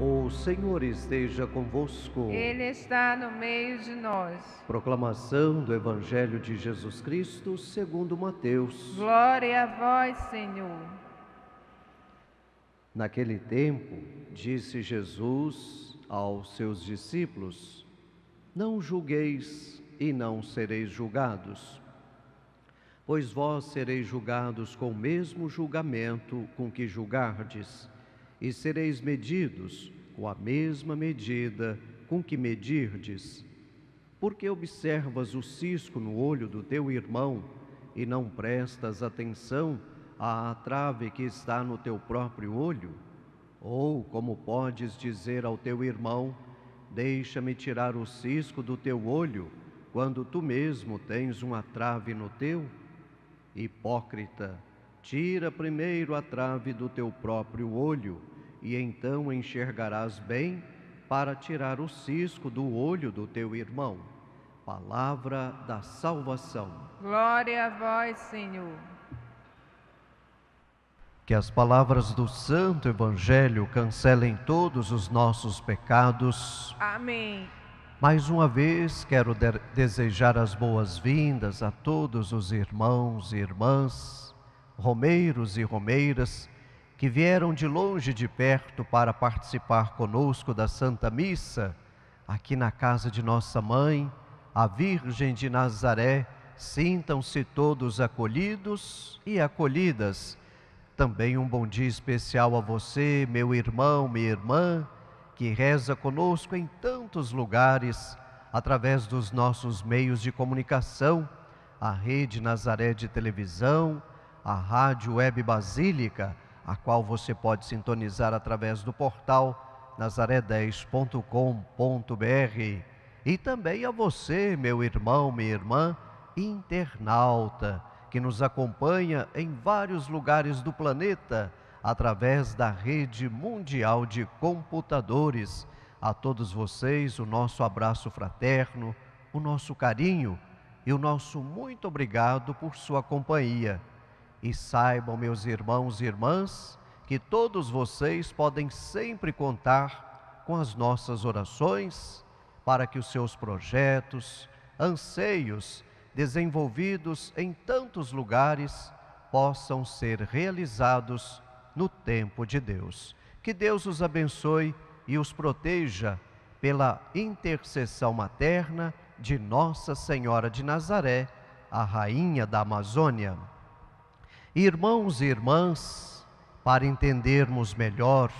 O Senhor esteja convosco. Ele está no meio de nós. Proclamação do Evangelho de Jesus Cristo, segundo Mateus. Glória a vós, Senhor. Naquele tempo, disse Jesus aos seus discípulos: Não julgueis e não sereis julgados, pois vós sereis julgados com o mesmo julgamento com que julgardes e sereis medidos com a mesma medida com que medirdes. Porque observas o cisco no olho do teu irmão e não prestas atenção à trave que está no teu próprio olho? Ou como podes dizer ao teu irmão: Deixa-me tirar o cisco do teu olho, quando tu mesmo tens uma trave no teu? Hipócrita, tira primeiro a trave do teu próprio olho e então enxergarás bem para tirar o cisco do olho do teu irmão. Palavra da salvação. Glória a vós, Senhor. Que as palavras do Santo Evangelho cancelem todos os nossos pecados. Amém. Mais uma vez quero de desejar as boas-vindas a todos os irmãos e irmãs, romeiros e romeiras que vieram de longe e de perto para participar conosco da Santa Missa, aqui na casa de nossa mãe, a Virgem de Nazaré, sintam-se todos acolhidos e acolhidas. Também um bom dia especial a você, meu irmão, minha irmã, que reza conosco em tantos lugares, através dos nossos meios de comunicação, a Rede Nazaré de Televisão, a Rádio Web Basílica, a qual você pode sintonizar através do portal nazaré10.com.br. E também a você, meu irmão, minha irmã, internauta, que nos acompanha em vários lugares do planeta através da rede mundial de computadores. A todos vocês, o nosso abraço fraterno, o nosso carinho e o nosso muito obrigado por sua companhia. E saibam, meus irmãos e irmãs, que todos vocês podem sempre contar com as nossas orações para que os seus projetos, anseios desenvolvidos em tantos lugares possam ser realizados no tempo de Deus. Que Deus os abençoe e os proteja pela intercessão materna de Nossa Senhora de Nazaré, a Rainha da Amazônia. Irmãos e irmãs, para entendermos melhor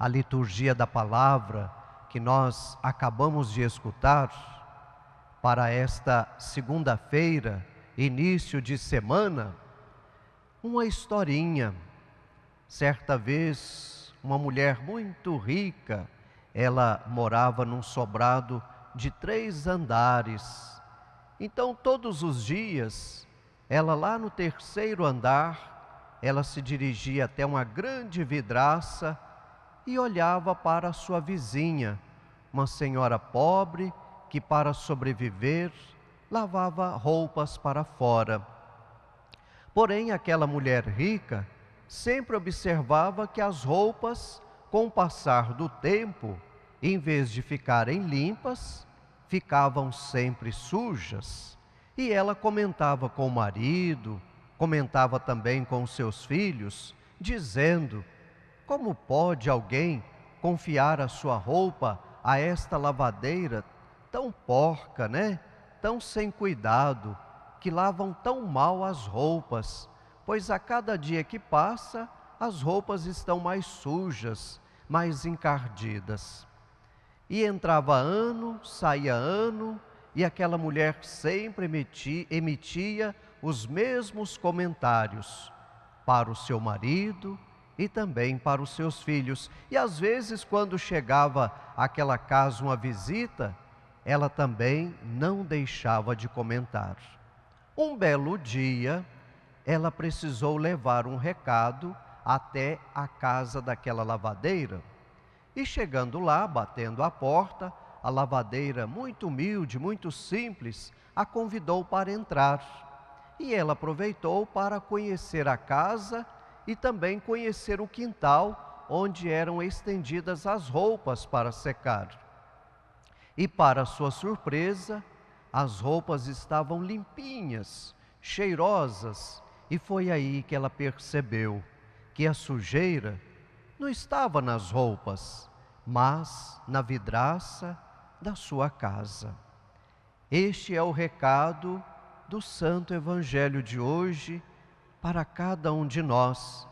a liturgia da palavra que nós acabamos de escutar, para esta segunda-feira, início de semana, uma historinha. Certa vez, uma mulher muito rica, ela morava num sobrado de três andares. Então, todos os dias, ela lá no terceiro andar, ela se dirigia até uma grande vidraça e olhava para a sua vizinha, uma senhora pobre que para sobreviver lavava roupas para fora. Porém, aquela mulher rica sempre observava que as roupas, com o passar do tempo, em vez de ficarem limpas, ficavam sempre sujas. E ela comentava com o marido, comentava também com seus filhos, dizendo: Como pode alguém confiar a sua roupa a esta lavadeira tão porca, né? Tão sem cuidado, que lavam tão mal as roupas, pois a cada dia que passa, as roupas estão mais sujas, mais encardidas. E entrava ano, saía ano, e aquela mulher sempre emitia, emitia os mesmos comentários para o seu marido e também para os seus filhos. E às vezes, quando chegava àquela casa uma visita, ela também não deixava de comentar. Um belo dia, ela precisou levar um recado até a casa daquela lavadeira. E chegando lá, batendo a porta, a lavadeira, muito humilde, muito simples, a convidou para entrar. E ela aproveitou para conhecer a casa e também conhecer o quintal onde eram estendidas as roupas para secar. E para sua surpresa, as roupas estavam limpinhas, cheirosas, e foi aí que ela percebeu que a sujeira não estava nas roupas, mas na vidraça da sua casa. Este é o recado do Santo Evangelho de hoje para cada um de nós.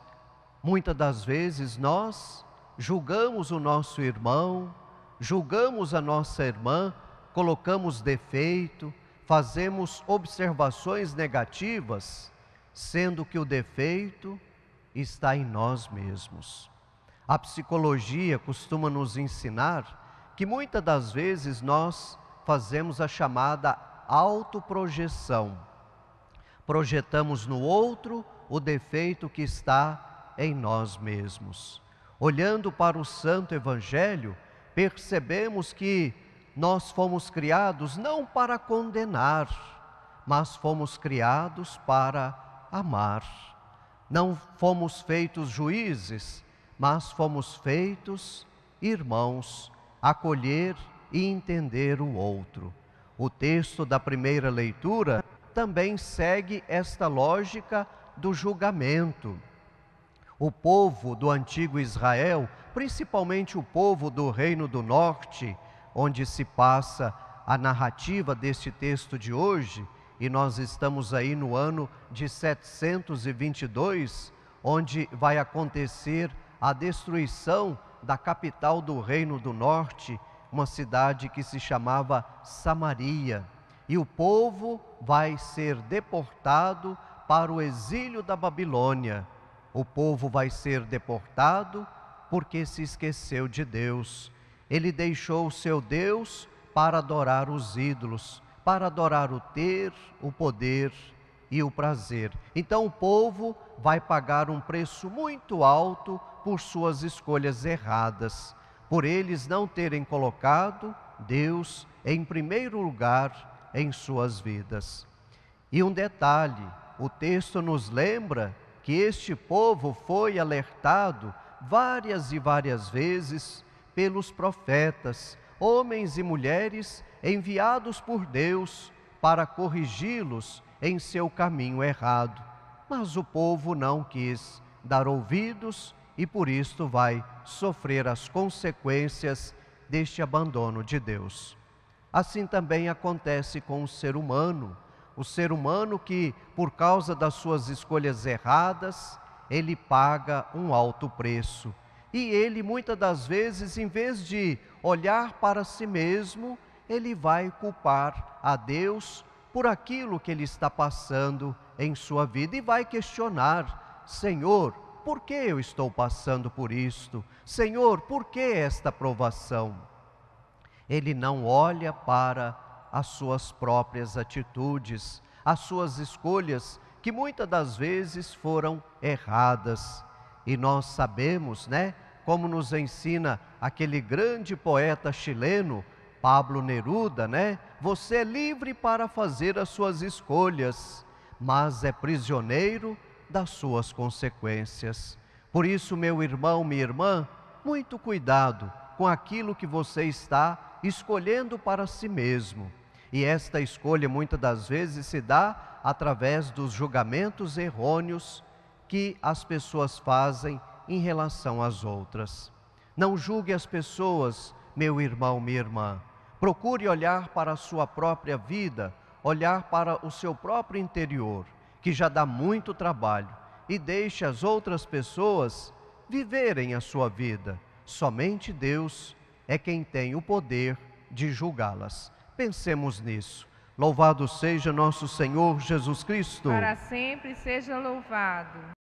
Muitas das vezes nós julgamos o nosso irmão, julgamos a nossa irmã, colocamos defeito, fazemos observações negativas, sendo que o defeito está em nós mesmos. A psicologia costuma nos ensinar que muitas das vezes nós fazemos a chamada autoprojeção. Projetamos no outro o defeito que está em nós mesmos. Olhando para o Santo Evangelho, percebemos que nós fomos criados não para condenar, mas fomos criados para amar. Não fomos feitos juízes, mas fomos feitos irmãos acolher e entender o outro. O texto da primeira leitura também segue esta lógica do julgamento. O povo do antigo Israel, principalmente o povo do Reino do Norte, onde se passa a narrativa deste texto de hoje, e nós estamos aí no ano de 722, onde vai acontecer a destruição da capital do Reino do Norte, uma cidade que se chamava Samaria. E o povo vai ser deportado para o exílio da Babilônia. O povo vai ser deportado porque se esqueceu de Deus. Ele deixou o seu Deus para adorar os ídolos, para adorar o ter, o poder e o prazer. Então o povo vai pagar um preço muito alto por suas escolhas erradas, por eles não terem colocado Deus em primeiro lugar em suas vidas. E um detalhe: o texto nos lembra que este povo foi alertado várias e várias vezes pelos profetas, homens e mulheres enviados por Deus para corrigi-los em seu caminho errado. Mas o povo não quis dar ouvidos e por isto vai sofrer as consequências deste abandono de Deus. Assim também acontece com o ser humano, o ser humano que, por causa das suas escolhas erradas, ele paga um alto preço. E ele, muitas das vezes, em vez de olhar para si mesmo, ele vai culpar a Deus por aquilo que ele está passando em sua vida e vai questionar: Senhor, por que eu estou passando por isto? Senhor, por que esta provação? Ele não olha para as suas próprias atitudes, as suas escolhas, que muitas das vezes foram erradas. E nós sabemos, né, como nos ensina aquele grande poeta chileno, Pablo Neruda, né? Você é livre para fazer as suas escolhas, mas é prisioneiro das suas consequências. Por isso, meu irmão, minha irmã, muito cuidado com aquilo que você está escolhendo para si mesmo. E esta escolha muitas das vezes se dá através dos julgamentos errôneos que as pessoas fazem em relação às outras. Não julgue as pessoas, meu irmão, minha irmã. Procure olhar para a sua própria vida, olhar para o seu próprio interior que já dá muito trabalho, e deixe as outras pessoas viverem a sua vida. Somente Deus é quem tem o poder de julgá-las. Pensemos nisso. Louvado seja nosso Senhor Jesus Cristo. Para sempre seja louvado.